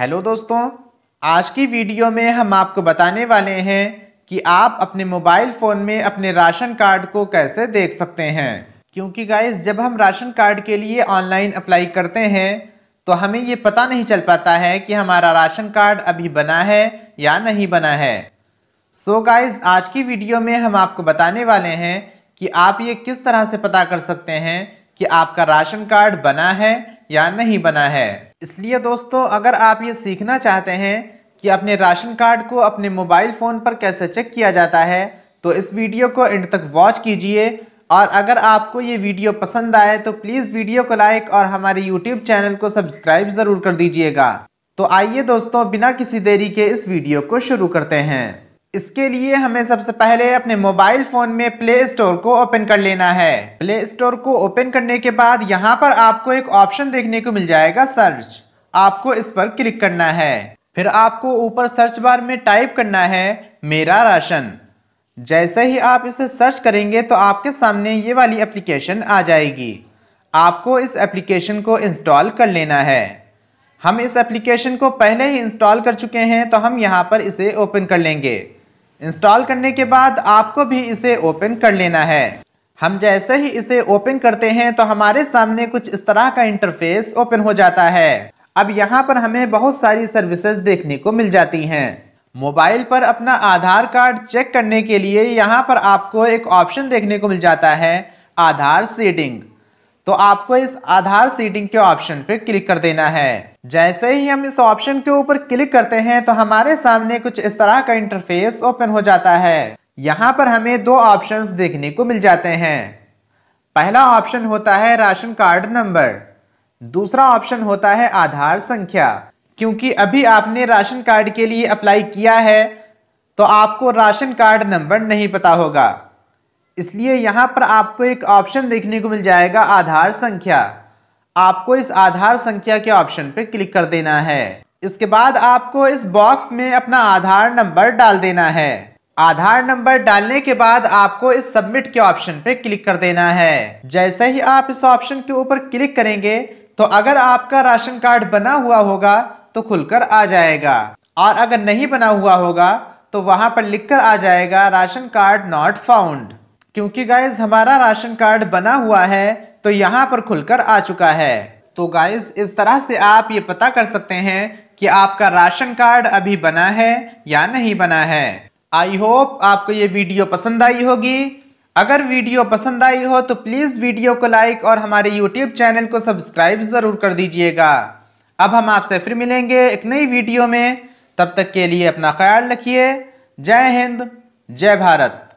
hello दोस्तों आज की वीडियो में हम आपको बताने वाले हैं कि आप अपने मोबाइल फ़ोन में अपने राशन कार्ड को कैसे देख सकते हैं क्योंकि गाइस जब हम राशन कार्ड के लिए ऑनलाइन अप्लाई करते हैं तो हमें ये पता नहीं चल पाता है कि हमारा राशन कार्ड अभी बना है या नहीं बना है सो so गाइस आज की वीडियो में हम आपको बताने वाले हैं कि आप ये किस तरह से पता कर सकते हैं कि आपका राशन कार्ड बना है या नहीं बना है इसलिए दोस्तों अगर आप ये सीखना चाहते हैं कि अपने राशन कार्ड को अपने मोबाइल फ़ोन पर कैसे चेक किया जाता है तो इस वीडियो को एंड तक वॉच कीजिए और अगर आपको ये वीडियो पसंद आए तो प्लीज़ वीडियो को लाइक और हमारे यूट्यूब चैनल को सब्सक्राइब ज़रूर कर दीजिएगा तो आइए दोस्तों बिना किसी देरी के इस वीडियो को शुरू करते हैं इसके लिए हमें सबसे पहले अपने मोबाइल फ़ोन में प्ले स्टोर को ओपन कर लेना है प्ले स्टोर को ओपन करने के बाद यहाँ पर आपको एक ऑप्शन देखने को मिल जाएगा सर्च आपको इस पर क्लिक करना है फिर आपको ऊपर सर्च बार में टाइप करना है मेरा राशन जैसे ही आप इसे सर्च करेंगे तो आपके सामने ये वाली एप्लीकेशन आ जाएगी आपको इस एप्लीकेशन को इंस्टॉल कर लेना है हम इस एप्लीकेशन को पहले ही इंस्टॉल कर चुके हैं तो हम यहाँ पर इसे ओपन कर लेंगे इंस्टॉल करने के बाद आपको भी इसे ओपन कर लेना है हम जैसे ही इसे ओपन करते हैं तो हमारे सामने कुछ इस तरह का इंटरफेस ओपन हो जाता है अब यहाँ पर हमें बहुत सारी सर्विसेज देखने को मिल जाती हैं मोबाइल पर अपना आधार कार्ड चेक करने के लिए यहाँ पर आपको एक ऑप्शन देखने को मिल जाता है आधार सीडिंग तो आपको इस आधार सीडिंग के ऑप्शन पर क्लिक कर देना है जैसे ही हम इस ऑप्शन के ऊपर क्लिक करते हैं तो हमारे सामने कुछ इस तरह का इंटरफेस ओपन हो जाता है यहाँ पर हमें दो ऑप्शंस देखने को मिल जाते हैं पहला ऑप्शन होता है राशन कार्ड नंबर दूसरा ऑप्शन होता है आधार संख्या क्योंकि अभी आपने राशन कार्ड के लिए अप्लाई किया है तो आपको राशन कार्ड नंबर नहीं पता होगा इसलिए यहाँ पर आपको एक ऑप्शन देखने को मिल जाएगा आधार संख्या आपको इस आधार संख्या के ऑप्शन पर क्लिक कर देना है इसके बाद आपको इस बॉक्स में अपना आधार नंबर डाल देना है आधार नंबर डालने के बाद आपको इस सबमिट के ऑप्शन पे क्लिक कर देना है जैसे ही आप इस ऑप्शन के ऊपर क्लिक करेंगे तो अगर आपका राशन कार्ड बना हुआ होगा तो खुलकर आ जाएगा और अगर नहीं बना हुआ होगा तो वहां पर लिखकर आ जाएगा राशन कार्ड नॉट फाउंड क्योंकि गाइज हमारा राशन कार्ड बना हुआ है तो यहाँ पर खुलकर आ चुका है तो गाइज इस तरह से आप ये पता कर सकते हैं कि आपका राशन कार्ड अभी बना है या नहीं बना है आई होप आपको ये वीडियो पसंद आई होगी अगर वीडियो पसंद आई हो तो प्लीज़ वीडियो को लाइक और हमारे यूट्यूब चैनल को सब्सक्राइब ज़रूर कर दीजिएगा अब हम आपसे फिर मिलेंगे एक नई वीडियो में तब तक के लिए अपना ख्याल रखिए जय हिंद जय भारत